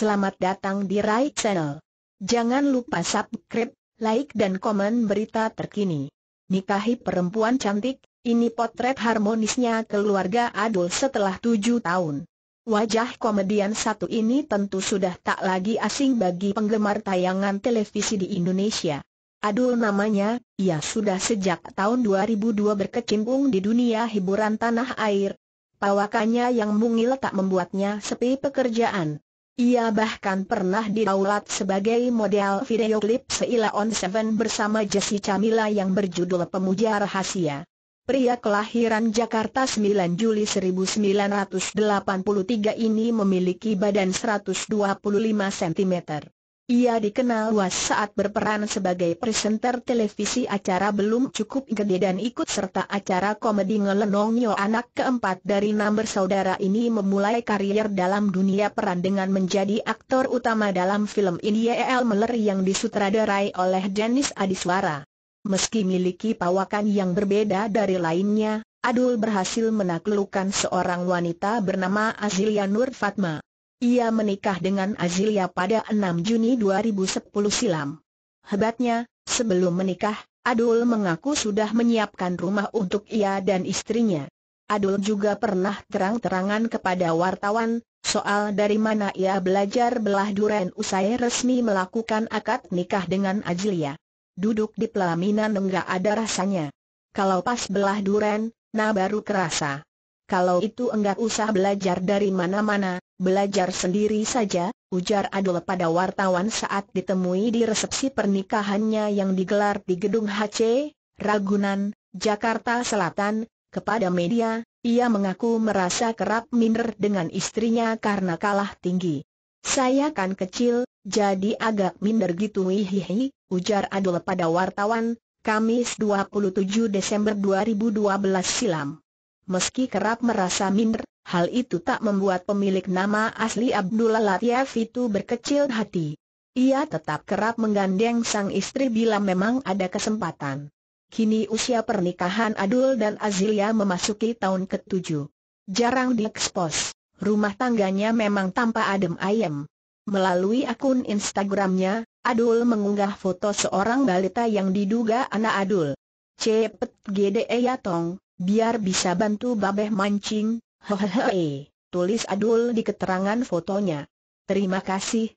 Selamat datang di Rai Channel. Jangan lupa subscribe, like dan komen berita terkini. Nikahi perempuan cantik, ini potret harmonisnya keluarga Adul setelah tujuh tahun. Wajah komedian satu ini tentu sudah tak lagi asing bagi penggemar tayangan televisi di Indonesia. Adul namanya, ia sudah sejak tahun 2002 berkecimpung di dunia hiburan tanah air. Pawakannya yang mungil tak membuatnya sepi pekerjaan. Ia bahkan pernah didaulat sebagai model video klip Seila on Seven bersama Jessica Mila yang berjudul Pemuja Rahasia. Pria kelahiran Jakarta 9 Juli 1983 ini memiliki badan 125 cm. Ia dikenal luas saat berperan sebagai presenter televisi acara belum cukup gede dan ikut serta acara komedi ngelenongnya anak keempat dari enam bersaudara ini memulai karier dalam dunia peran dengan menjadi aktor utama dalam film India El Meler yang disutradarai oleh Dennis Adiswara. Meski miliki pawakan yang berbeda dari lainnya, Adul berhasil menaklukkan seorang wanita bernama Azilia Nur Fatma. Ia menikah dengan Azilia pada 6 Juni 2010 silam. Hebatnya, sebelum menikah, Adul mengaku sudah menyiapkan rumah untuk ia dan istrinya. Adul juga pernah terang-terangan kepada wartawan, soal dari mana ia belajar belah duren usai resmi melakukan akad nikah dengan Azilia. Duduk di pelaminan enggak ada rasanya. Kalau pas belah duren, nah baru kerasa. Kalau itu enggak usah belajar dari mana-mana, belajar sendiri saja, ujar Adul pada wartawan saat ditemui di resepsi pernikahannya yang digelar di gedung HC, Ragunan, Jakarta Selatan, kepada media, ia mengaku merasa kerap minder dengan istrinya karena kalah tinggi. Saya kan kecil, jadi agak minder gitu hihihi, ujar Adul pada wartawan, Kamis 27 Desember 2012 silam meski kerap merasa minder, hal itu tak membuat pemilik nama asli Abdullah Latif itu berkecil hati. Ia tetap kerap menggandeng sang istri bila memang ada kesempatan. Kini usia pernikahan Adul dan Azilia memasuki tahun ke-7. Jarang diekspos, rumah tangganya memang tanpa adem ayem. Melalui akun Instagramnya, Adul mengunggah foto seorang balita yang diduga anak Adul. Cepet gede ya tong, biar bisa bantu babeh mancing, hehehe, tulis Adul di keterangan fotonya. Terima kasih,